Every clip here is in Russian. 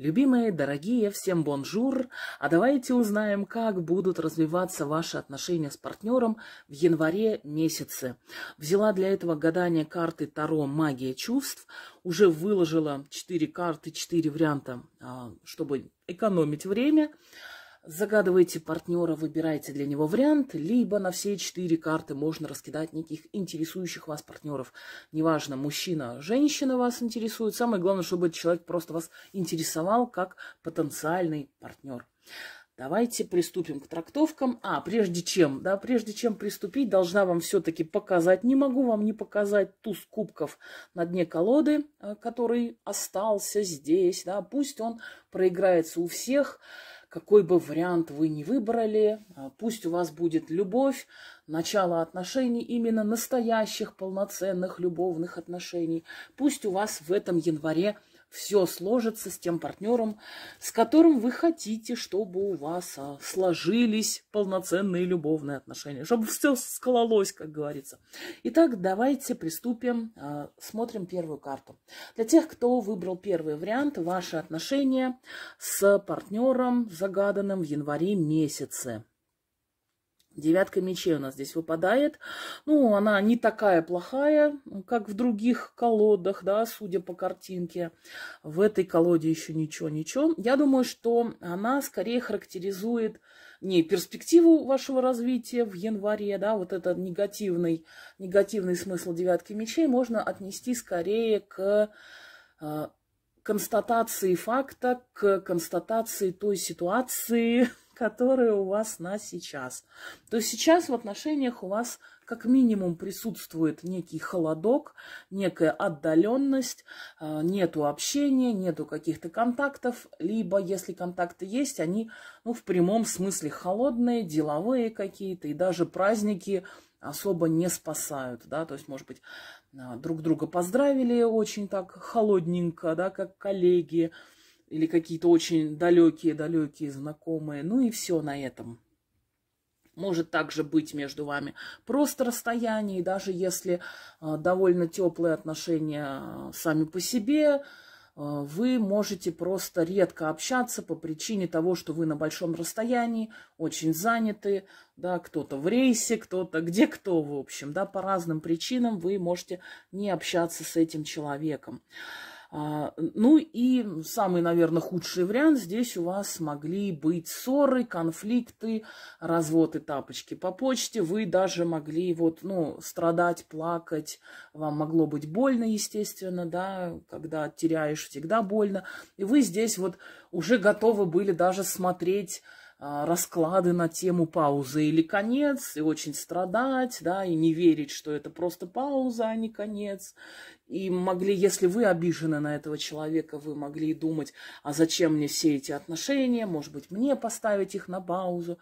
Любимые, дорогие, всем бонжур, а давайте узнаем, как будут развиваться ваши отношения с партнером в январе месяце. Взяла для этого гадание карты Таро «Магия чувств», уже выложила 4 карты, 4 варианта, а, чтобы экономить время. Время. Загадываете партнера, выбираете для него вариант, либо на все четыре карты можно раскидать неких интересующих вас партнеров. Неважно, мужчина, женщина вас интересует. Самое главное, чтобы этот человек просто вас интересовал как потенциальный партнер. Давайте приступим к трактовкам. А, прежде чем, да, прежде чем приступить, должна вам все-таки показать, не могу вам не показать туз кубков на дне колоды, э, который остался здесь, да, пусть он проиграется у всех, какой бы вариант вы ни выбрали, а, пусть у вас будет любовь, начало отношений, именно настоящих, полноценных любовных отношений, пусть у вас в этом январе – все сложится с тем партнером, с которым вы хотите, чтобы у вас а, сложились полноценные любовные отношения, чтобы все скололось, как говорится. Итак, давайте приступим, а, смотрим первую карту. Для тех, кто выбрал первый вариант, ваши отношения с партнером загаданным в январе месяце. Девятка мечей у нас здесь выпадает. Ну, она не такая плохая, как в других колодах, да, судя по картинке. В этой колоде еще ничего-ничего. Я думаю, что она скорее характеризует не перспективу вашего развития в январе, да, вот этот негативный, негативный смысл девятки мечей можно отнести скорее к э, констатации факта, к констатации той ситуации, которые у вас на сейчас. То есть сейчас в отношениях у вас как минимум присутствует некий холодок, некая отдаленность, э, нету общения, нету каких-то контактов, либо если контакты есть, они ну, в прямом смысле холодные, деловые какие-то, и даже праздники особо не спасают, да, то есть, может быть, э, друг друга поздравили очень так холодненько, да, как коллеги, или какие-то очень далекие-далекие знакомые. Ну и все на этом. Может также быть между вами просто расстояние, и даже если а, довольно теплые отношения а, сами по себе, а, вы можете просто редко общаться по причине того, что вы на большом расстоянии, очень заняты, да, кто-то в рейсе, кто-то где кто, в общем, да, по разным причинам вы можете не общаться с этим человеком. А, ну и самый, наверное, худший вариант. Здесь у вас могли быть ссоры, конфликты, разводы, тапочки по почте. Вы даже могли вот, ну, страдать, плакать. Вам могло быть больно, естественно, да, когда теряешь, всегда больно. И вы здесь вот уже готовы были даже смотреть Э, расклады на тему паузы или конец, и очень страдать, да, и не верить, что это просто пауза, а не конец. И могли, если вы обижены на этого человека, вы могли думать, а зачем мне все эти отношения, может быть, мне поставить их на паузу,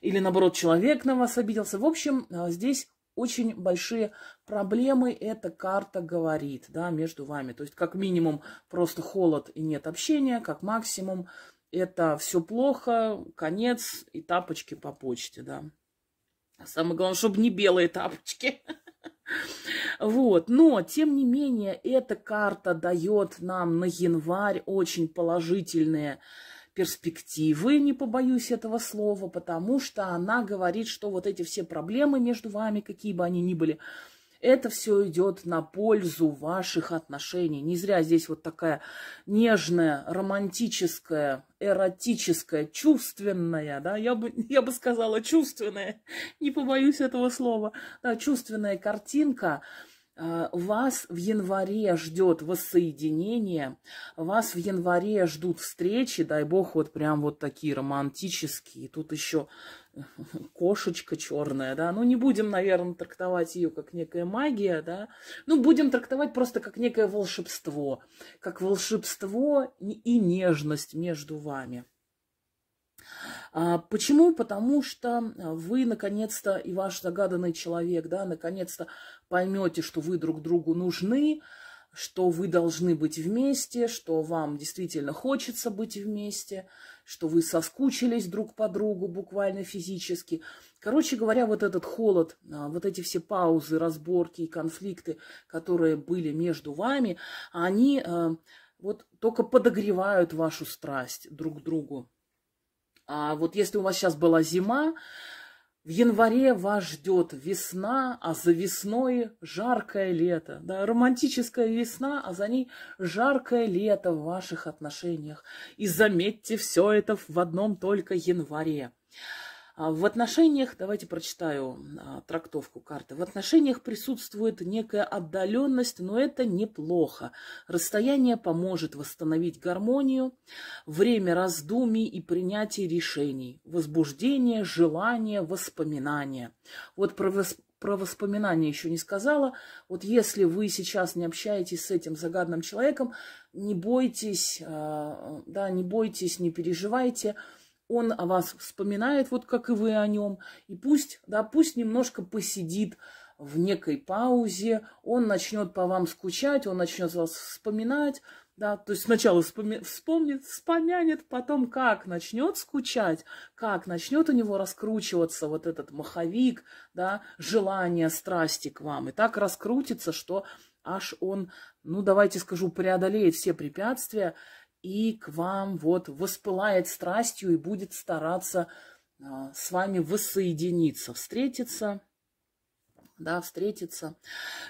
или наоборот, человек на вас обиделся. В общем, э, здесь очень большие проблемы эта карта говорит, да, между вами. То есть, как минимум, просто холод и нет общения, как максимум, это все плохо, конец и тапочки по почте, да. Самое главное, чтобы не белые тапочки. Вот, но, тем не менее, эта карта дает нам на январь очень положительные перспективы, не побоюсь этого слова, потому что она говорит, что вот эти все проблемы между вами, какие бы они ни были, это все идет на пользу ваших отношений. Не зря здесь вот такая нежная, романтическая, эротическая, чувственная, да, я бы, я бы сказала чувственная, не побоюсь этого слова, да, чувственная картинка – Э, вас в январе ждет воссоединение, вас в январе ждут встречи, дай бог, вот прям вот такие романтические. Тут еще э, кошечка черная, да, ну не будем, наверное, трактовать ее как некая магия, да, ну будем трактовать просто как некое волшебство, как волшебство и нежность между вами. А, почему? Потому что а, вы, наконец-то, и ваш загаданный человек, да, наконец-то поймете, что вы друг другу нужны, что вы должны быть вместе, что вам действительно хочется быть вместе, что вы соскучились друг по другу буквально физически. Короче говоря, вот этот холод, а, вот эти все паузы, разборки и конфликты, которые были между вами, они вот только подогревают вашу страсть друг к другу. А вот если у вас сейчас была зима, в январе вас ждет весна, а за весной жаркое лето. Да, романтическая весна, а за ней жаркое лето в ваших отношениях. И заметьте все это в одном только январе. А, в отношениях, давайте прочитаю а, трактовку карты, в отношениях присутствует некая отдаленность, но это неплохо. Расстояние поможет восстановить гармонию, время раздумий и принятия решений, возбуждение, желание, воспоминания. Вот про, восп про воспоминания еще не сказала. Вот если вы сейчас не общаетесь с этим загадным человеком, не бойтесь, а, да, не бойтесь, не переживайте – он о вас вспоминает, вот как и вы о нем, и пусть, да, пусть немножко посидит в некой паузе, он начнет по вам скучать, он начнет вас вспоминать, да, то есть сначала вспоми- вспомнит, вспомянет, потом как начнет скучать, как начнет у него раскручиваться вот этот маховик, да, желание страсти к вам, и так раскрутится, что аж он, ну давайте скажу, преодолеет все препятствия и к вам вот воспылает страстью и будет стараться а, с вами воссоединиться, встретиться, да, встретиться.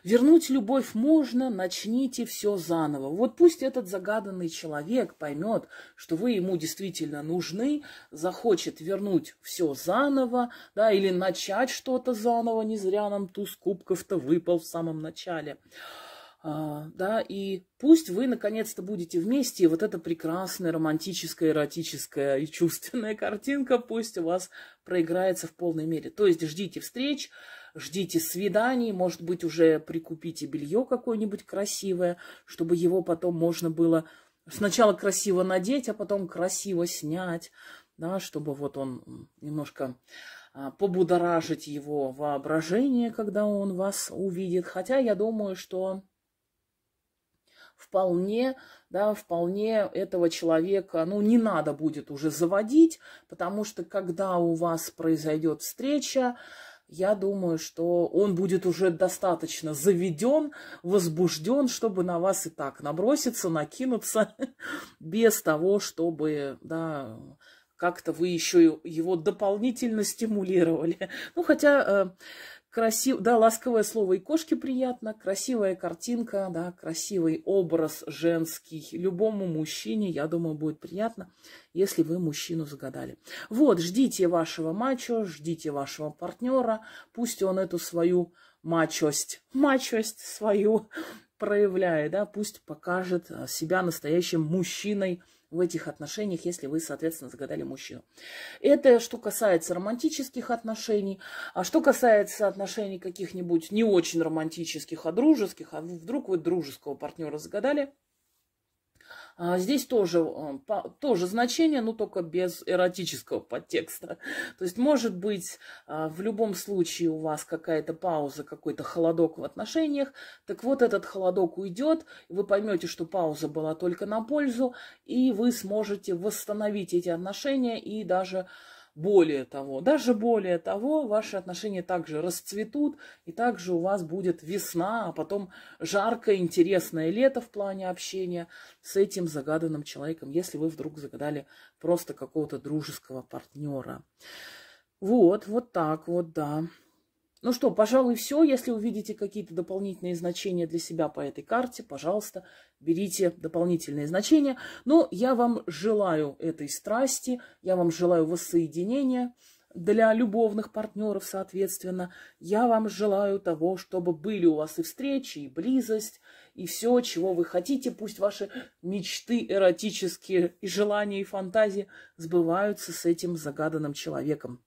Вернуть любовь можно, начните все заново. Вот пусть этот загаданный человек поймет, что вы ему действительно нужны, захочет вернуть все заново, да, или начать что-то заново, не зря нам туз кубков-то выпал в самом начале. А, да, и пусть вы наконец-то будете вместе, и вот эта прекрасная романтическая, эротическая и чувственная картинка пусть у вас проиграется в полной мере. То есть ждите встреч, ждите свиданий, может быть, уже прикупите белье какое-нибудь красивое, чтобы его потом можно было сначала красиво надеть, а потом красиво снять, да, чтобы вот он немножко а, побудоражить его воображение, когда он вас увидит. Хотя я думаю, что вполне, да, вполне этого человека, ну, не надо будет уже заводить, потому что когда у вас произойдет встреча, я думаю, что он будет уже достаточно заведен, возбужден, чтобы на вас и так наброситься, накинуться, без того, чтобы, да, как-то вы еще его дополнительно стимулировали. Ну, хотя э, Красив... Да, ласковое слово и кошке приятно, красивая картинка, да, красивый образ женский. Любому мужчине, я думаю, будет приятно, если вы мужчину загадали. Вот, ждите вашего мачо, ждите вашего партнера, пусть он эту свою мачость, мачость свою проявляет, да, пусть покажет а, себя настоящим мужчиной, в этих отношениях, если вы, соответственно, загадали мужчину. Это что касается романтических отношений. А что касается отношений каких-нибудь не очень романтических, а дружеских, а вдруг вы дружеского партнера загадали – а, здесь тоже, э, тоже значение, но только без эротического подтекста. То есть, может быть, а, в любом случае у вас какая-то пауза, какой-то холодок в отношениях. Так вот, этот холодок уйдет, вы поймете, что пауза была только на пользу, и вы сможете восстановить эти отношения и даже более того, даже более того, ваши отношения также расцветут, и также у вас будет весна, а потом жаркое, интересное лето в плане общения с этим загаданным человеком, если вы вдруг загадали просто какого-то дружеского партнера. Вот, вот так вот, да. Ну что, пожалуй, все. Если увидите какие-то дополнительные значения для себя по этой карте, пожалуйста, берите дополнительные значения. Но я вам желаю этой страсти, я вам желаю воссоединения для любовных партнеров, соответственно. Я вам желаю того, чтобы были у вас и встречи, и близость, и все, чего вы хотите. Пусть ваши мечты эротические и желания, и фантазии сбываются с этим загаданным человеком.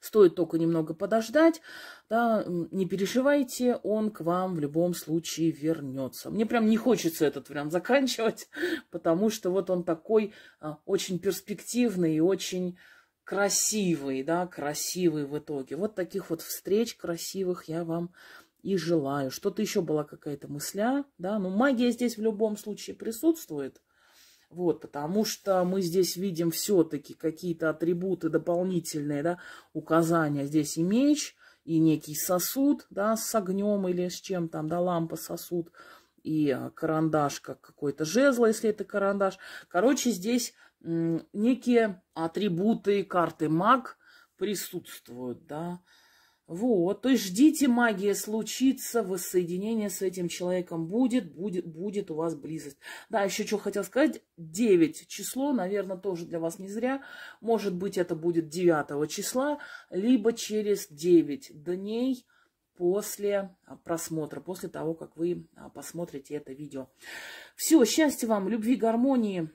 Стоит только немного подождать, да, не переживайте, он к вам в любом случае вернется. Мне прям не хочется этот прям заканчивать, потому что вот он такой а, очень перспективный и очень красивый, да, красивый в итоге. Вот таких вот встреч красивых я вам и желаю. Что-то еще была какая-то мысля, да, но ну, магия здесь в любом случае присутствует – вот, потому что мы здесь видим все-таки какие-то атрибуты дополнительные, да, указания. Здесь и меч, и некий сосуд, да, с огнем или с чем там, да, лампа, сосуд, и э, карандаш, как какой-то жезл, если это карандаш. Короче, здесь некие атрибуты карты маг присутствуют, да, вот, то есть ждите, магия случится, воссоединение с этим человеком будет, будет, будет у вас близость. Да, еще что хотел сказать, 9 число, наверное, тоже для вас не зря. Может быть, это будет 9 числа, либо через 9 дней после а, просмотра, после того, как вы а, посмотрите это видео. Все, счастья вам, любви, гармонии,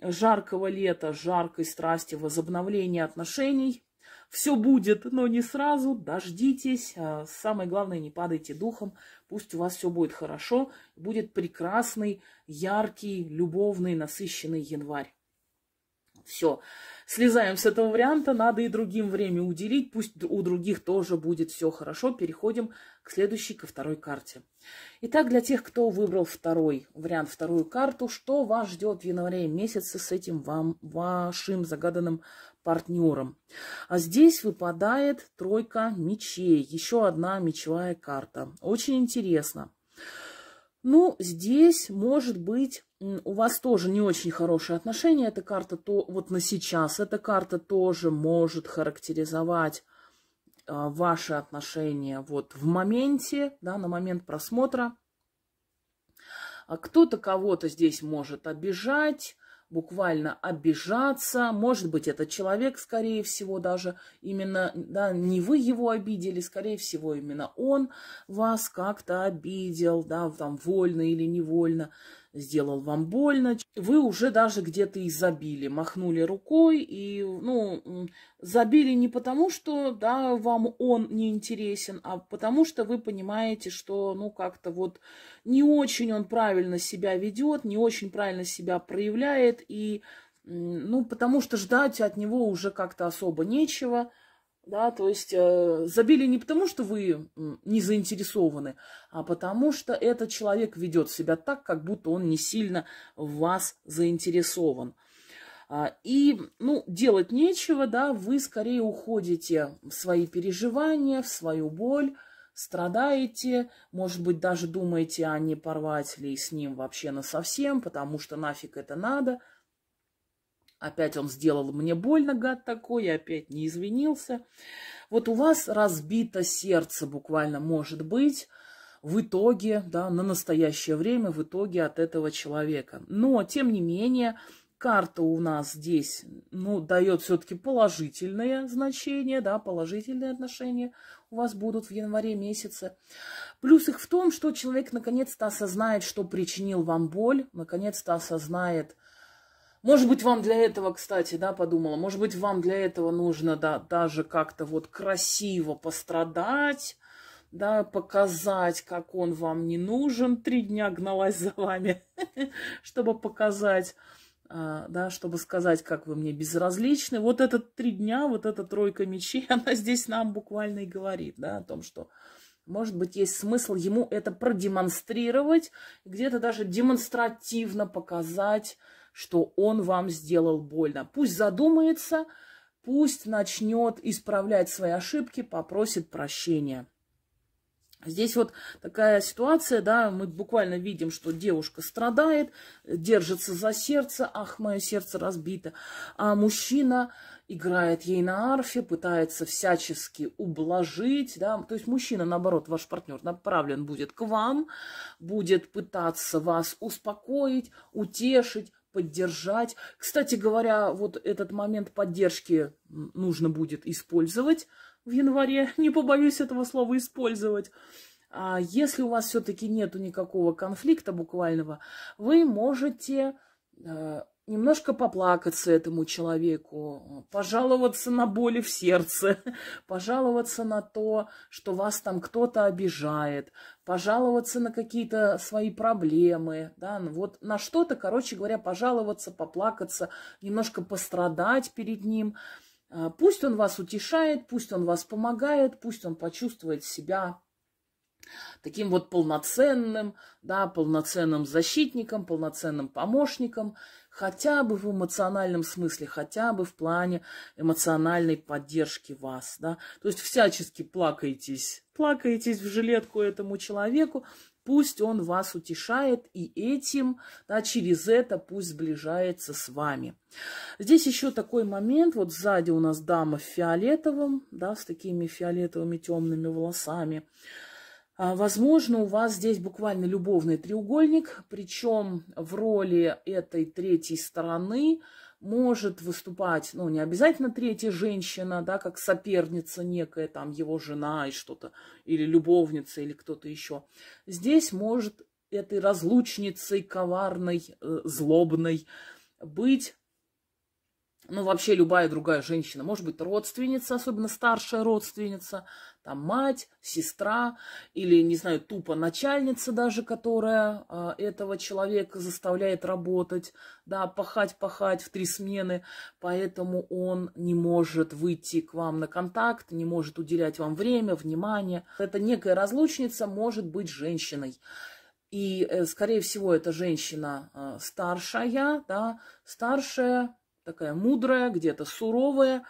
жаркого лета, жаркой страсти, возобновления отношений – все будет, но не сразу, дождитесь. А, самое главное, не падайте духом, пусть у вас все будет хорошо, будет прекрасный, яркий, любовный, насыщенный январь. Все слезаем с этого варианта, надо и другим время уделить, пусть у других тоже будет все хорошо. Переходим к следующей, ко второй карте. Итак, для тех, кто выбрал второй вариант, вторую карту, что вас ждет в январе месяце с этим вам, вашим загаданным партнером? А здесь выпадает тройка мечей, еще одна мечевая карта. Очень интересно. Ну, здесь может быть у вас тоже не очень хорошие отношения, эта карта то вот на сейчас, эта карта тоже может характеризовать э, ваши отношения вот в моменте, да, на момент просмотра. А кто-то кого-то здесь может обижать, буквально обижаться. Может быть, этот человек, скорее всего, даже именно, да, не вы его обидели, скорее всего, именно он вас как-то обидел, да, там, вольно или невольно сделал вам больно. Вы уже даже где-то и забили, махнули рукой и, ну, забили не потому, что, да, вам он не интересен, а потому что вы понимаете, что, ну, как-то вот не очень он правильно себя ведет, не очень правильно себя проявляет и, ну, потому что ждать от него уже как-то особо нечего. Да, то есть э, забили не потому, что вы не заинтересованы, а потому что этот человек ведет себя так, как будто он не сильно в вас заинтересован. А, и, ну, делать нечего, да, вы скорее уходите в свои переживания, в свою боль, страдаете, может быть, даже думаете, а не порвать ли с ним вообще на совсем, потому что нафиг это надо – Опять он сделал мне больно, гад такой, и опять не извинился. Вот у вас разбито сердце буквально, может быть, в итоге, да, на настоящее время, в итоге от этого человека. Но, тем не менее, карта у нас здесь, ну, дает все-таки положительное значение, да, положительные отношения у вас будут в январе месяце. Плюс их в том, что человек наконец-то осознает, что причинил вам боль, наконец-то осознает, может быть, вам для этого, кстати, да, подумала, может быть, вам для этого нужно да, даже как-то вот красиво пострадать, да, показать, как он вам не нужен. Три дня гналась за вами, чтобы показать, а, да, чтобы сказать, как вы мне безразличны. Вот этот три дня, вот эта тройка мечей, она здесь нам буквально и говорит, да, о том, что может быть, есть смысл ему это продемонстрировать, где-то даже демонстративно показать, что он вам сделал больно. Пусть задумается, пусть начнет исправлять свои ошибки, попросит прощения. Здесь вот такая ситуация, да, мы буквально видим, что девушка страдает, держится за сердце, ах, мое сердце разбито, а мужчина играет ей на арфе, пытается всячески ублажить, да, то есть мужчина, наоборот, ваш партнер направлен будет к вам, будет пытаться вас успокоить, утешить, поддержать. Кстати говоря, вот этот момент поддержки нужно будет использовать в январе, не побоюсь этого слова использовать. А если у вас все-таки нету никакого конфликта буквального, вы можете э, немножко поплакаться этому человеку, пожаловаться на боли в сердце, пожаловаться на то, что вас там кто-то обижает, пожаловаться на какие-то свои проблемы, да, ну вот на что-то, короче говоря, пожаловаться, поплакаться, немножко пострадать перед ним. А, пусть он вас утешает, пусть он вас помогает, пусть он почувствует себя таким вот полноценным, да, полноценным защитником, полноценным помощником, хотя бы в эмоциональном смысле, хотя бы в плане эмоциональной поддержки вас, да. То есть всячески плакаетесь плакаетесь в жилетку этому человеку, пусть он вас утешает и этим, да, через это пусть сближается с вами. Здесь еще такой момент, вот сзади у нас дама в фиолетовом, да, с такими фиолетовыми темными волосами, а, возможно, у вас здесь буквально любовный треугольник, причем в роли этой третьей стороны может выступать, ну, не обязательно третья женщина, да, как соперница некая, там, его жена и что-то, или любовница, или кто-то еще. Здесь может этой разлучницей коварной, э, злобной быть ну, вообще любая другая женщина, может быть, родственница, особенно старшая родственница, там мать, сестра или, не знаю, тупо начальница даже, которая э, этого человека заставляет работать, да, пахать-пахать в три смены, поэтому он не может выйти к вам на контакт, не может уделять вам время, внимание. Это некая разлучница может быть женщиной. И, э, скорее всего, эта женщина э, старшая, да, старшая, такая мудрая, где-то суровая,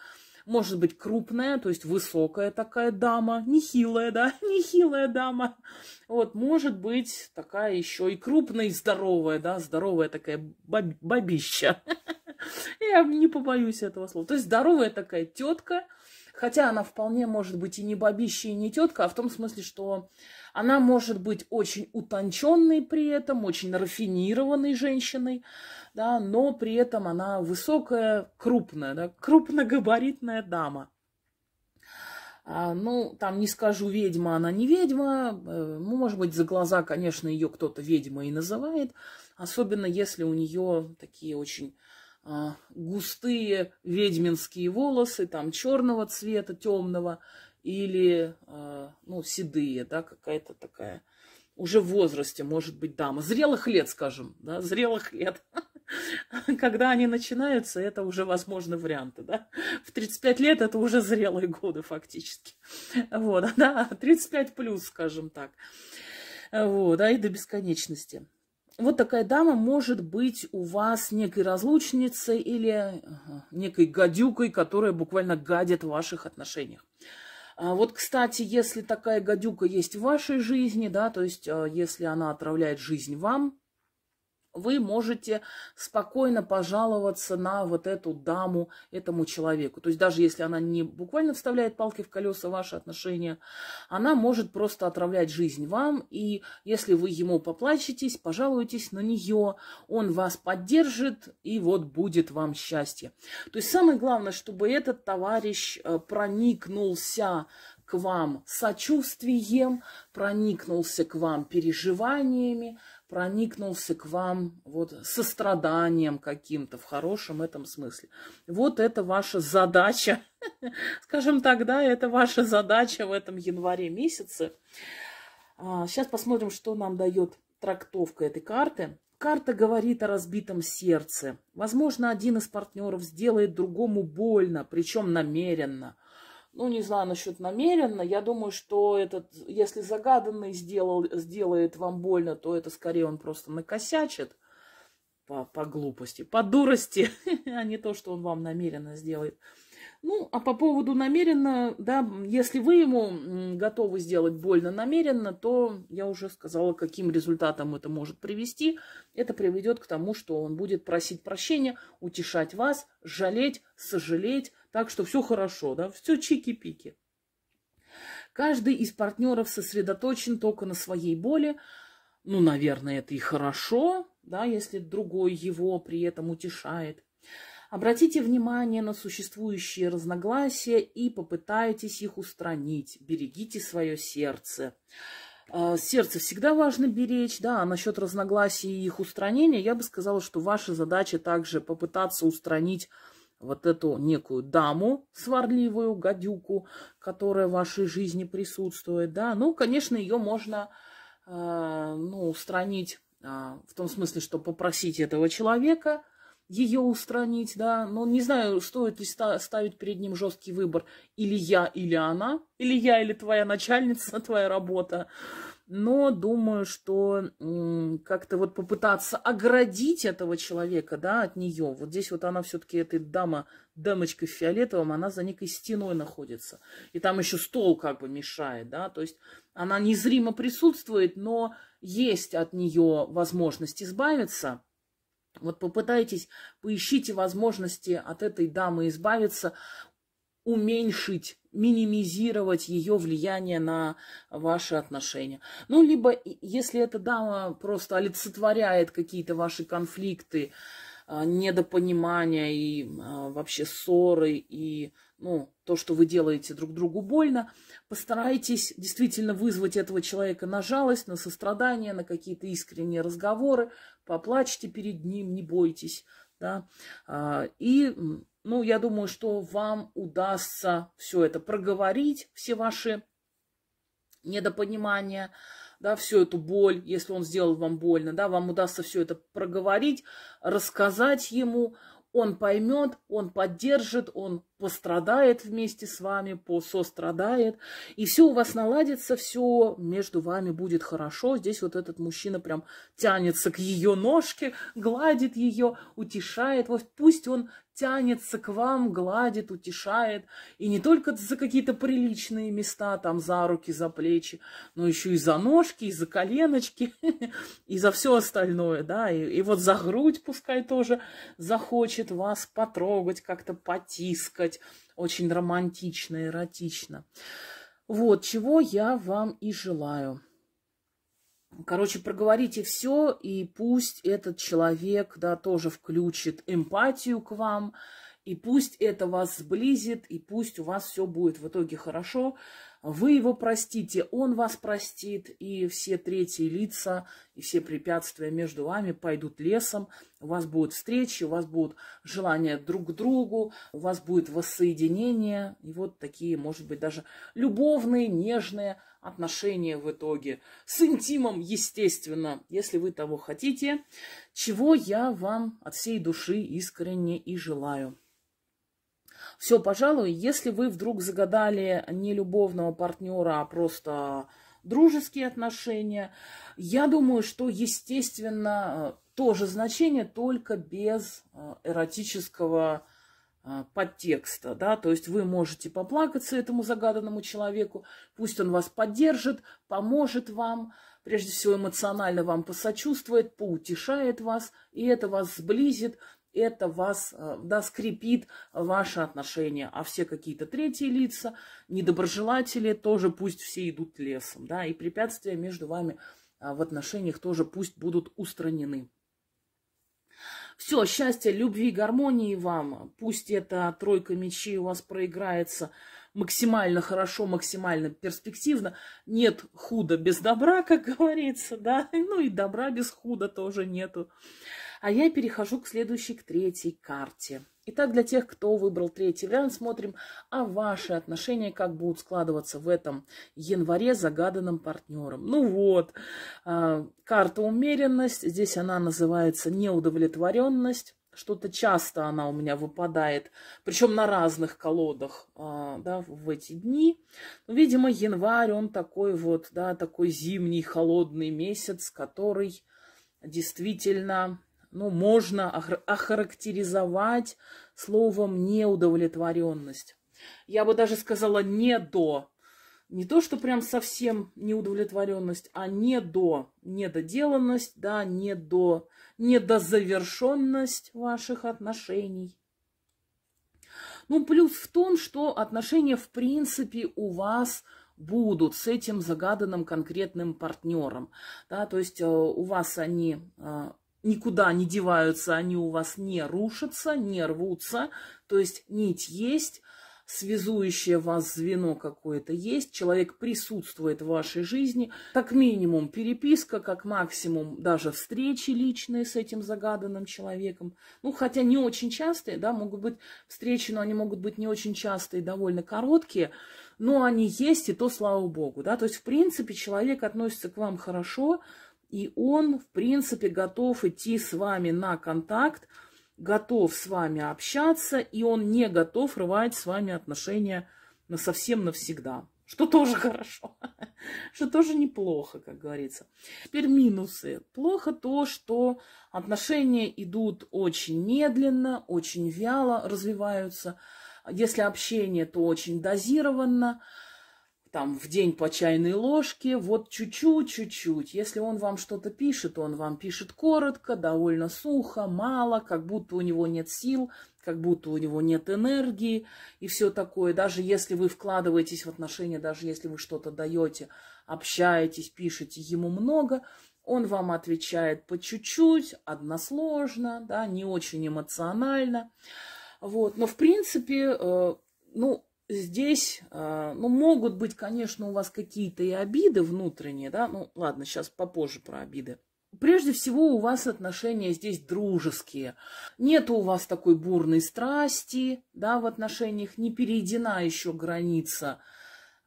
может быть крупная, то есть высокая такая дама, нехилая, да, нехилая дама. Вот, может быть такая еще и крупная, и здоровая, да, здоровая такая баб бабища. Я не побоюсь этого слова. То есть здоровая такая тетка, хотя она вполне может быть и не бабища, и не тетка, а в том смысле, что она может быть очень утонченной при этом, очень рафинированной женщиной, да, но при этом она высокая, крупная, да, крупногабаритная дама. А, ну, там не скажу ведьма, она не ведьма. Э, ну, может быть, за глаза, конечно, ее кто-то ведьма и называет. Особенно если у нее такие очень а, густые ведьминские волосы, там черного цвета, темного или а, ну, седые, да, какая-то такая уже в возрасте, может быть, дама, зрелых лет, скажем, да, зрелых лет. Когда они начинаются, это уже возможны варианты, да. В 35 лет это уже зрелые годы фактически. Вот, да, 35 плюс, скажем так. Вот, да, и до бесконечности. Вот такая дама может быть у вас некой разлучницей или некой гадюкой, которая буквально гадит в ваших отношениях. А вот, кстати, если такая гадюка есть в вашей жизни, да, то есть а, если она отравляет жизнь вам, вы можете спокойно пожаловаться на вот эту даму, этому человеку. То есть даже если она не буквально вставляет палки в колеса ваши отношения, она может просто отравлять жизнь вам. И если вы ему поплачетесь, пожалуетесь на нее, он вас поддержит, и вот будет вам счастье. То есть самое главное, чтобы этот товарищ э, проникнулся к вам сочувствием, проникнулся к вам переживаниями, проникнулся к вам вот состраданием каким-то в хорошем этом смысле. Вот это ваша задача, скажем так, да, это ваша задача в этом январе месяце. Сейчас а, посмотрим, что нам дает трактовка этой карты. Карта говорит о разбитом сердце. Возможно, один из партнеров сделает другому больно, причем намеренно – ну, не знаю насчет намеренно, я думаю, что этот, если загаданный сделал, сделает вам больно, то это скорее он просто накосячит по, по глупости, по дурости, а не то, что он вам намеренно сделает. Ну, а по поводу намеренно, да, если вы ему готовы сделать больно намеренно, то я уже сказала, каким результатом это может привести. Это приведет к тому, что он будет просить прощения, утешать вас, жалеть, сожалеть, так что все хорошо, да, все чики-пики. Каждый из партнеров сосредоточен только на своей боли. Ну, наверное, это и хорошо, да, если другой его при этом утешает. Обратите внимание на существующие разногласия и попытайтесь их устранить. Берегите свое сердце. А, сердце всегда важно беречь, да, а насчет разногласий и их устранения, я бы сказала, что ваша задача также попытаться устранить вот эту некую даму, сварливую гадюку, которая в вашей жизни присутствует, да, ну, конечно, ее можно, э, ну, устранить э, в том смысле, что попросить этого человека – ее устранить, да, но не знаю, стоит ли ставить перед ним жесткий выбор, или я, или она, или я, или твоя начальница, твоя работа, но думаю, что как-то вот попытаться оградить этого человека, да, от нее, вот здесь вот она все-таки, эта дама, дамочка в фиолетовом, она за некой стеной находится, и там еще стол как бы мешает, да, то есть она незримо присутствует, но есть от нее возможность избавиться – вот попытайтесь, поищите возможности от этой дамы избавиться, уменьшить, минимизировать ее влияние на ваши отношения. Ну, либо, если эта дама просто олицетворяет какие-то ваши конфликты, а, недопонимания и а, вообще ссоры и ну, то, что вы делаете друг другу больно, постарайтесь действительно вызвать этого человека на жалость, на сострадание, на какие-то искренние разговоры, поплачьте перед ним, не бойтесь, да, а, и, ну, я думаю, что вам удастся все это проговорить, все ваши недопонимания, да, всю эту боль, если он сделал вам больно, да, вам удастся все это проговорить, рассказать ему, он поймет, он поддержит, он пострадает вместе с вами, посострадает, и все у вас наладится, все между вами будет хорошо. Здесь вот этот мужчина прям тянется к ее ножке, гладит ее, утешает. Вот пусть он тянется к вам, гладит, утешает. И не только за какие-то приличные места, там за руки, за плечи, но еще и за ножки, и за коленочки, и за все остальное, да. И, и вот за грудь пускай тоже захочет вас потрогать, как-то потискать выиграть очень романтично, эротично. Вот, чего я вам и желаю. Короче, проговорите все, и пусть этот человек, да, тоже включит эмпатию к вам, и пусть это вас сблизит, и пусть у вас все будет в итоге хорошо. Вы его простите, он вас простит, и все третьи лица, и все препятствия между вами пойдут лесом. У вас будут встречи, у вас будут желания друг к другу, у вас будет воссоединение. И вот такие, может быть, даже любовные, нежные отношения в итоге. С интимом, естественно, если вы того хотите, чего я вам от всей души искренне и желаю. Все, пожалуй, если вы вдруг загадали не любовного партнера, а просто дружеские отношения, я думаю, что, естественно, тоже значение, только без э, эротического э, подтекста, да, то есть вы можете поплакаться этому загаданному человеку, пусть он вас поддержит, поможет вам, прежде всего эмоционально вам посочувствует, поутешает вас, и это вас сблизит это вас, э, да, скрипит ваши отношения, а все какие-то третьи лица, недоброжелатели тоже пусть все идут лесом, да, и препятствия между вами э, в отношениях тоже пусть будут устранены. Все, счастья, любви, гармонии вам. Пусть эта тройка мечей у вас проиграется максимально хорошо, максимально перспективно. Нет худа без добра, как говорится, да, ну и добра без худа тоже нету. А я перехожу к следующей, к третьей карте. Итак, для тех, кто выбрал третий вариант, смотрим, а ваши отношения как будут складываться в этом январе с загаданным партнером. Ну вот, а, карта умеренность, здесь она называется неудовлетворенность. Что-то часто она у меня выпадает, причем на разных колодах а, да, в эти дни. видимо, январь, он такой вот, да, такой зимний, холодный месяц, который действительно ну, можно охарактеризовать словом неудовлетворенность. Я бы даже сказала не до. Не то, что прям совсем неудовлетворенность, а не до недоделанность, да, не до недозавершенность ваших отношений. Ну, плюс в том, что отношения, в принципе, у вас будут с этим загаданным конкретным партнером. Да, то есть э, у вас они э, никуда не деваются, они у вас не рушатся, не рвутся, то есть нить есть, связующее вас звено какое-то есть, человек присутствует в вашей жизни, как минимум переписка, как максимум даже встречи личные с этим загаданным человеком. Ну, хотя не очень частые, да, могут быть встречи, но они могут быть не очень частые, довольно короткие, но они есть, и то слава богу, да, то есть в принципе человек относится к вам хорошо, и он, в принципе, готов идти с вами на контакт, готов с вами общаться, и он не готов рвать с вами отношения на совсем навсегда. Что тоже хорошо, что тоже неплохо, как говорится. Теперь минусы. Плохо то, что отношения идут очень медленно, очень вяло развиваются. Если общение, то очень дозированно там в день по чайной ложке, вот чуть-чуть, чуть-чуть. Если он вам что-то пишет, он вам пишет коротко, довольно сухо, мало, как будто у него нет сил, как будто у него нет энергии и все такое. Даже если вы вкладываетесь в отношения, даже если вы что-то даете, общаетесь, пишете ему много, он вам отвечает по чуть-чуть, односложно, да, не очень эмоционально. Вот. Но, в принципе, э, ну, здесь, а, ну, могут быть, конечно, у вас какие-то и обиды внутренние, да, ну, ладно, сейчас попозже про обиды. Прежде всего, у вас отношения здесь дружеские. Нет у вас такой бурной страсти, да, в отношениях, не перейдена еще граница –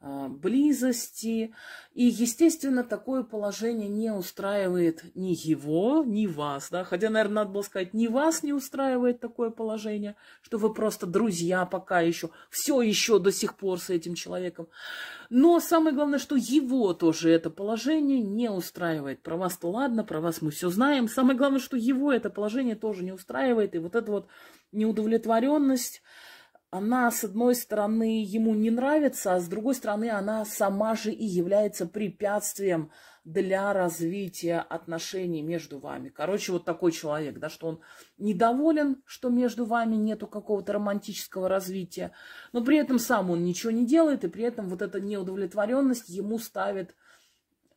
Э, близости. И, естественно, такое положение не устраивает ни его, ни вас. Да? Хотя, наверное, надо было сказать, ни вас не устраивает такое положение, что вы просто друзья пока еще, все еще до сих пор с этим человеком. Но самое главное, что его тоже это положение не устраивает. Про вас-то ладно, про вас мы все знаем. Самое главное, что его это положение тоже не устраивает. И вот эта вот неудовлетворенность она, с одной стороны, ему не нравится, а с другой стороны, она сама же и является препятствием для развития отношений между вами. Короче, вот такой человек, да, что он недоволен, что между вами нету какого-то романтического развития, но при этом сам он ничего не делает, и при этом вот эта неудовлетворенность ему ставит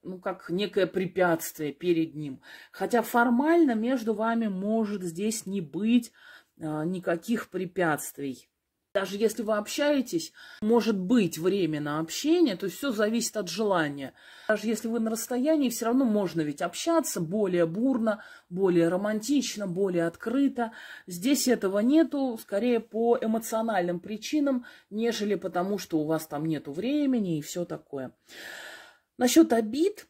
ну, как некое препятствие перед ним. Хотя формально между вами может здесь не быть э, никаких препятствий. Даже если вы общаетесь, может быть время на общение, то есть все зависит от желания. Даже если вы на расстоянии, все равно можно ведь общаться более бурно, более романтично, более открыто. Здесь этого нету, скорее по эмоциональным причинам, нежели потому, что у вас там нету времени и все такое. Насчет обид,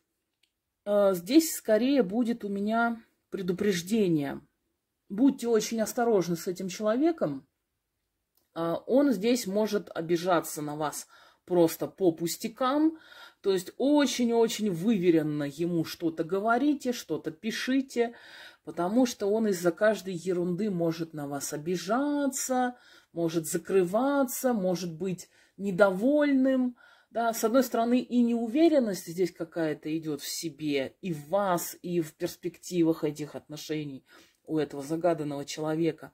э, здесь скорее будет у меня предупреждение. Будьте очень осторожны с этим человеком, а, он здесь может обижаться на вас просто по пустякам. То есть очень-очень выверенно ему что-то говорите, что-то пишите, потому что он из-за каждой ерунды может на вас обижаться, может закрываться, может быть недовольным. Да, с одной стороны, и неуверенность здесь какая-то идет в себе, и в вас, и в перспективах этих отношений – у этого загаданного человека.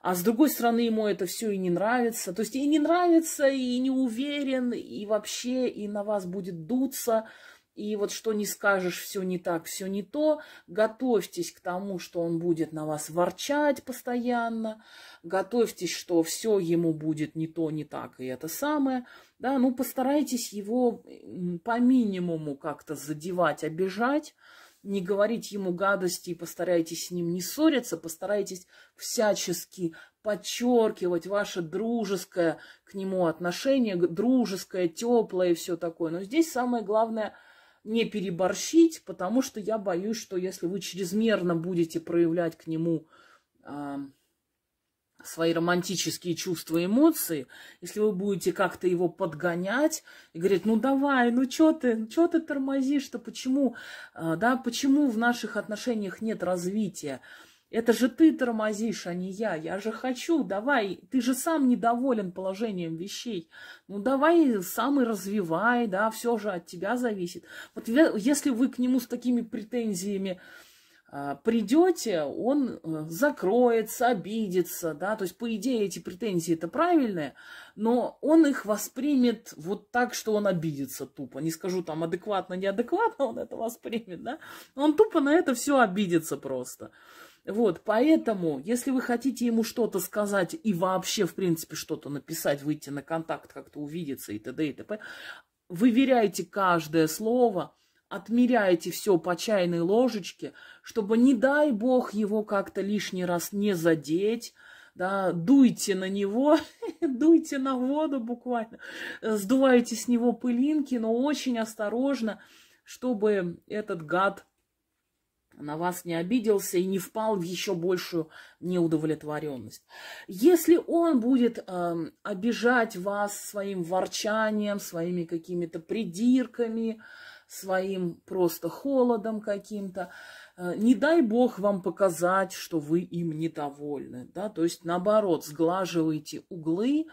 А с другой стороны, ему это все и не нравится. То есть и не нравится, и не уверен, и вообще, и на вас будет дуться. И вот что не скажешь, все не так, все не то. Готовьтесь к тому, что он будет на вас ворчать постоянно. Готовьтесь, что все ему будет не то, не так, и это самое. Да, ну постарайтесь его по минимуму как-то задевать, обижать не говорить ему гадости, постарайтесь с ним не ссориться, постарайтесь всячески подчеркивать ваше дружеское к нему отношение, дружеское, теплое и все такое. Но здесь самое главное – не переборщить, потому что я боюсь, что если вы чрезмерно будете проявлять к нему а, свои романтические чувства эмоции, если вы будете как-то его подгонять и говорить, ну давай, ну что ты, что ты тормозишь-то, почему, а, да, почему в наших отношениях нет развития? Это же ты тормозишь, а не я. Я же хочу, давай. Ты же сам недоволен положением вещей. Ну, давай сам и развивай, да, все же от тебя зависит. Вот если вы к нему с такими претензиями Э, придете, он э, закроется, обидится, да, то есть, по идее, эти претензии это правильные, но он их воспримет вот так, что он обидится тупо. Не скажу там адекватно, неадекватно он это воспримет, да, он тупо на это все обидится просто. Вот, поэтому, если вы хотите ему что-то сказать и вообще, в принципе, что-то написать, выйти на контакт, как-то увидеться и т.д. и т.п., выверяйте каждое слово – отмеряете все по чайной ложечке, чтобы, не дай бог, его как-то лишний раз не задеть, да, дуйте на него, дуйте на воду буквально, сдувайте с него пылинки, но очень осторожно, чтобы этот гад на вас не обиделся и не впал в еще большую неудовлетворенность. Если он будет э, обижать вас своим ворчанием, своими какими-то придирками, своим просто холодом каким-то. Э, не дай бог вам показать, что вы им недовольны. Да? То есть, наоборот, сглаживайте углы,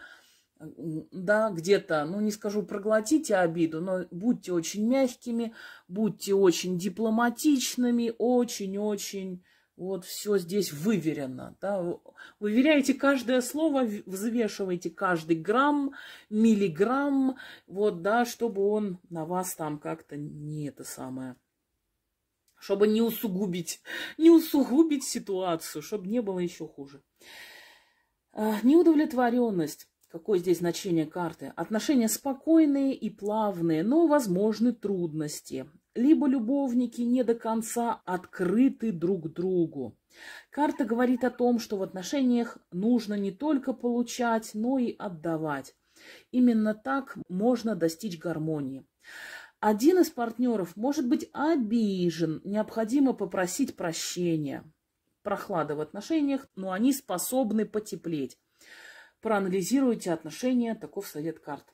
да, где-то, ну, не скажу, проглотите обиду, но будьте очень мягкими, будьте очень дипломатичными, очень-очень вот все здесь выверено. Да? Выверяете каждое слово, взвешиваете каждый грамм, миллиграмм, вот, да, чтобы он на вас там как-то не это самое, чтобы не усугубить, не усугубить ситуацию, чтобы не было еще хуже. А, Неудовлетворенность. Какое здесь значение карты? Отношения спокойные и плавные, но возможны трудности либо любовники не до конца открыты друг другу. Карта говорит о том, что в отношениях нужно не только получать, но и отдавать. Именно так можно достичь гармонии. Один из партнеров может быть обижен, необходимо попросить прощения. Прохлада в отношениях, но они способны потеплеть. Проанализируйте отношения, таков совет карт.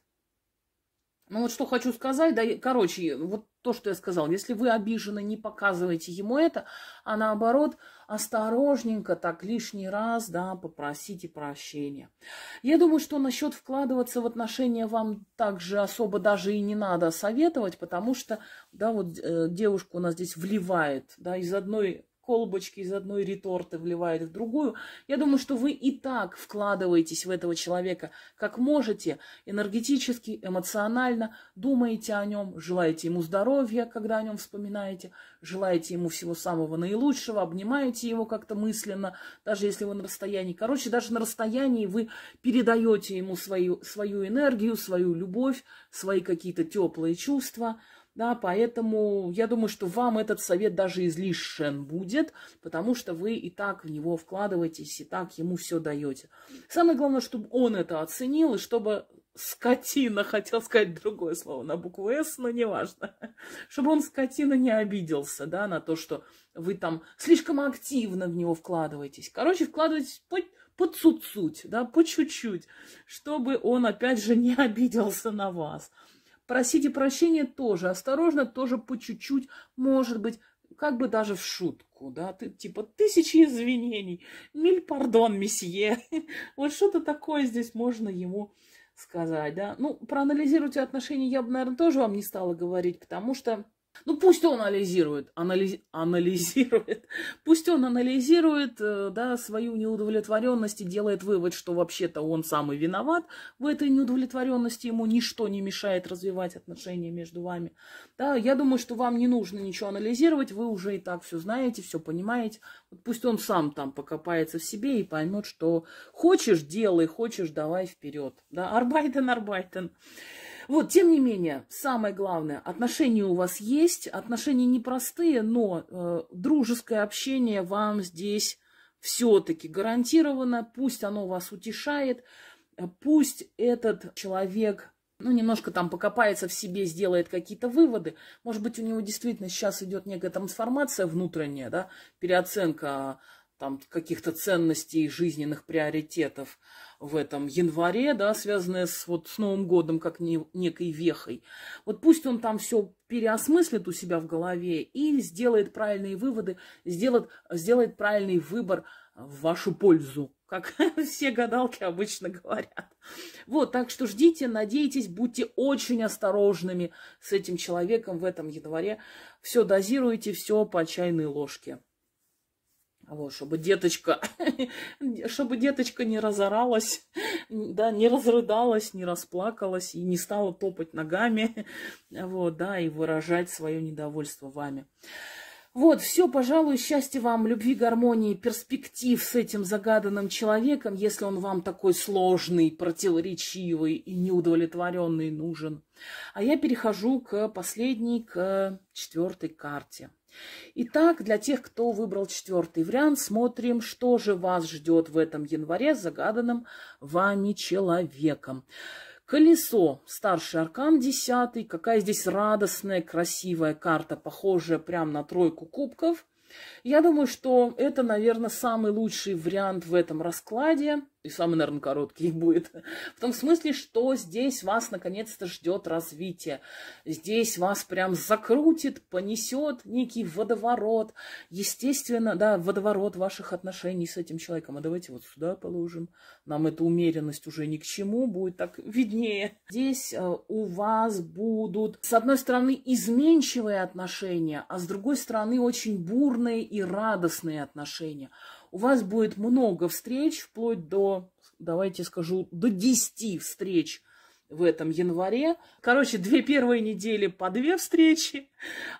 Ну вот что хочу сказать, да, короче, вот то, что я сказал, если вы обижены, не показывайте ему это, а наоборот, осторожненько, так лишний раз, да, попросите прощения. Я думаю, что насчет вкладываться в отношения вам также особо даже и не надо советовать, потому что, да, вот э, девушка у нас здесь вливает, да, из одной колбочки из одной реторты вливает в другую. Я думаю, что вы и так вкладываетесь в этого человека, как можете, энергетически, эмоционально, думаете о нем, желаете ему здоровья, когда о нем вспоминаете, желаете ему всего самого наилучшего, обнимаете его как-то мысленно, даже если вы на расстоянии. Короче, даже на расстоянии вы передаете ему свою, свою энергию, свою любовь, свои какие-то теплые чувства – да, поэтому я думаю, что вам этот совет даже излишен будет, потому что вы и так в него вкладываетесь, и так ему все даете. Самое главное, чтобы он это оценил, и чтобы скотина, хотел сказать другое слово на букву «С», но неважно, чтобы он, скотина, не обиделся, да, на то, что вы там слишком активно в него вкладываетесь. Короче, вкладывайтесь по, по цуцуть, да, по чуть-чуть, чтобы он, опять же, не обиделся на вас. Просите прощения тоже, осторожно, тоже по чуть-чуть, может быть, как бы даже в шутку, да, ты типа тысячи извинений, миль пардон, месье, вот что-то такое здесь можно ему сказать, да. Ну, проанализируйте отношения я бы, наверное, тоже вам не стала говорить, потому что ну, пусть он анализирует, анализ, анализирует, пусть он анализирует, э, да, свою неудовлетворенность и делает вывод, что вообще-то он сам и виноват в этой неудовлетворенности, ему ничто не мешает развивать отношения между вами. Да, я думаю, что вам не нужно ничего анализировать, вы уже и так все знаете, все понимаете. Вот пусть он сам там покопается в себе и поймет, что хочешь, делай, хочешь, давай вперед. Да, арбайтен, арбайтен. Вот, тем не менее, самое главное, отношения у вас есть, отношения непростые, но э, дружеское общение вам здесь все-таки гарантировано, пусть оно вас утешает, э, пусть этот человек ну, немножко там покопается в себе, сделает какие-то выводы. Может быть, у него действительно сейчас идет некая трансформация внутренняя, да, переоценка там каких-то ценностей и жизненных приоритетов в этом январе, да, связанное с, вот, с Новым годом как не, некой вехой. Вот пусть он там все переосмыслит у себя в голове и сделает правильные выводы, сделает, сделает правильный выбор в вашу пользу, как все гадалки обычно говорят. Вот, так что ждите, надейтесь, будьте очень осторожными с этим человеком в этом январе. Все дозируйте, все по чайной ложке. Вот, чтобы деточка, чтобы деточка не разоралась, да, не разрыдалась, не расплакалась и не стала топать ногами, вот, да, и выражать свое недовольство вами. Вот, все, пожалуй, счастья вам, любви, гармонии, перспектив с этим загаданным человеком, если он вам такой сложный, противоречивый и неудовлетворенный нужен. А я перехожу к последней, к четвертой карте. Итак, для тех, кто выбрал четвертый вариант, смотрим, что же вас ждет в этом январе загаданным вами человеком. Колесо, старший аркан, десятый. Какая здесь радостная, красивая карта, похожая прям на тройку кубков. Я думаю, что это, наверное, самый лучший вариант в этом раскладе и самый, наверное, короткий будет. В том смысле, что здесь вас наконец-то ждет развитие. Здесь вас прям закрутит, понесет некий водоворот. Естественно, да, водоворот ваших отношений с этим человеком. А давайте вот сюда положим. Нам эта умеренность уже ни к чему, будет так виднее. Здесь э, у вас будут, с одной стороны, изменчивые отношения, а с другой стороны, очень бурные и радостные отношения – у вас будет много встреч, вплоть до, давайте скажу, до 10 встреч в этом январе. Короче, две первые недели по две встречи,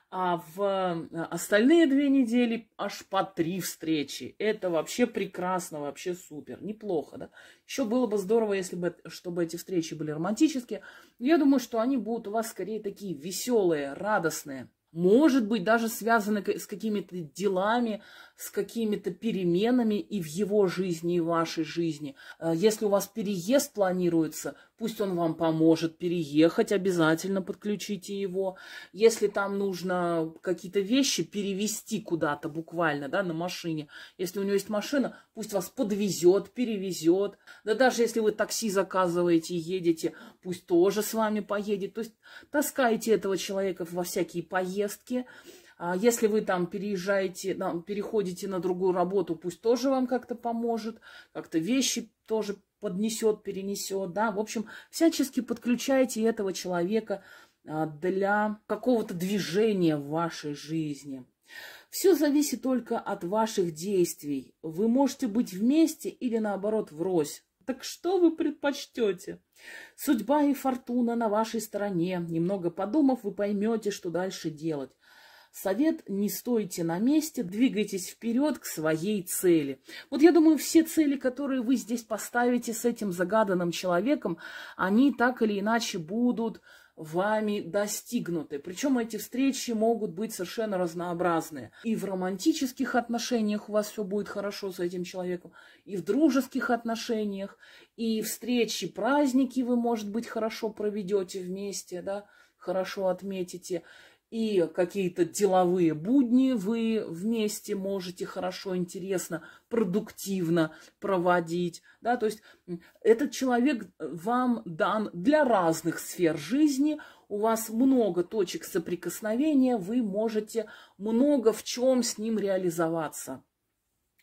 а в э, остальные две недели аж по три встречи. Это вообще прекрасно, вообще супер, неплохо, да? Еще было бы здорово, если бы, чтобы эти встречи были романтические. Я думаю, что они будут у вас скорее такие веселые, радостные. Может быть, даже связаны с какими-то делами, с какими-то переменами и в его жизни, и в вашей жизни. Э, если у вас переезд планируется, пусть он вам поможет переехать, обязательно подключите его. Если там нужно какие-то вещи перевести куда-то буквально, да, на машине. Если у него есть машина, пусть вас подвезет, перевезет. Да даже если вы такси заказываете и едете, пусть тоже с вами поедет. То есть таскайте этого человека во всякие поездки, а если вы там переезжаете, там, переходите на другую работу, пусть тоже вам как-то поможет, как-то вещи тоже поднесет, перенесет, да. В общем, всячески подключайте этого человека а, для какого-то движения в вашей жизни. Все зависит только от ваших действий. Вы можете быть вместе или наоборот врозь. Так что вы предпочтете? Судьба и фортуна на вашей стороне. Немного подумав, вы поймете, что дальше делать. Совет – не стойте на месте, двигайтесь вперед к своей цели. Вот я думаю, все цели, которые вы здесь поставите с этим загаданным человеком, они так или иначе будут вами достигнуты. Причем эти встречи могут быть совершенно разнообразные. И в романтических отношениях у вас все будет хорошо с этим человеком, и в дружеских отношениях, и встречи, праздники вы, может быть, хорошо проведете вместе, да, хорошо отметите и какие-то деловые будни вы вместе можете хорошо, интересно, продуктивно проводить. Да? То есть этот человек вам дан для разных сфер жизни, у вас много точек соприкосновения, вы можете много в чем с ним реализоваться.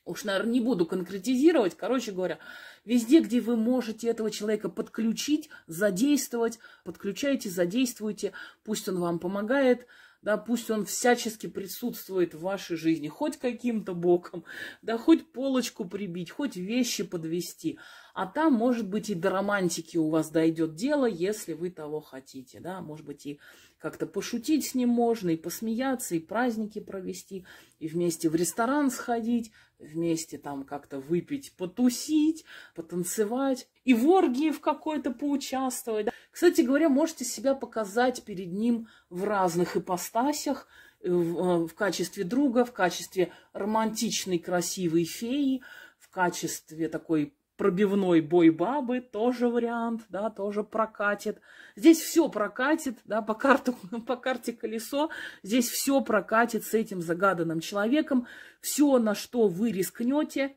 Уж, наверное, не буду конкретизировать. Короче говоря, Везде, где вы можете этого человека подключить, задействовать, подключайте, задействуйте, пусть он вам помогает, да, пусть он всячески присутствует в вашей жизни, хоть каким-то боком, да, хоть полочку прибить, хоть вещи подвести, а там, может быть, и до романтики у вас дойдет дело, если вы того хотите, да, может быть, и как-то пошутить с ним можно, и посмеяться, и праздники провести, и вместе в ресторан сходить, вместе там как-то выпить, потусить, потанцевать, и в оргии в какой-то поучаствовать. Да? Кстати говоря, можете себя показать перед ним в разных ипостасях, э, в, э, в качестве друга, в качестве романтичной красивой феи, в качестве такой пробивной бой бабы, тоже вариант, да, тоже прокатит. Здесь все прокатит, да, по, карту, по карте колесо, здесь все прокатит с этим загаданным человеком. Все, на что вы рискнете,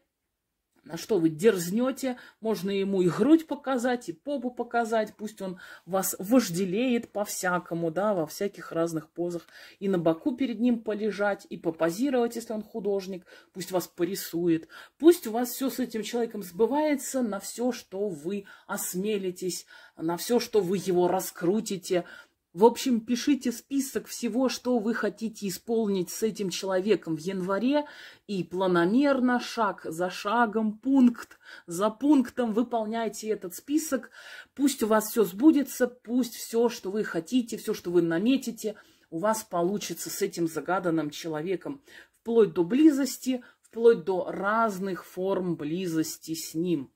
на что вы дерзнете, можно ему и грудь показать, и попу показать, пусть он вас вожделеет по-всякому, да, во всяких разных позах, и на боку перед ним полежать, и попозировать, если он художник, пусть вас порисует, пусть у вас все с этим человеком сбывается на все, что вы осмелитесь, на все, что вы его раскрутите, в общем, пишите список всего, что вы хотите исполнить с этим человеком в январе, и планомерно, шаг за шагом, пункт за пунктом выполняйте этот список. Пусть у вас все сбудется, пусть все, что вы хотите, все, что вы наметите, у вас получится с этим загаданным человеком, вплоть до близости, вплоть до разных форм близости с ним.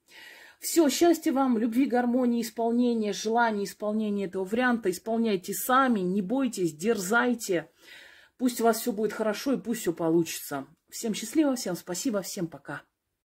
Все, счастья вам, любви, гармонии, исполнения, желаний исполнения этого варианта. Исполняйте сами, не бойтесь, дерзайте. Пусть у вас все будет хорошо и пусть все получится. Всем счастливо, всем спасибо, всем пока.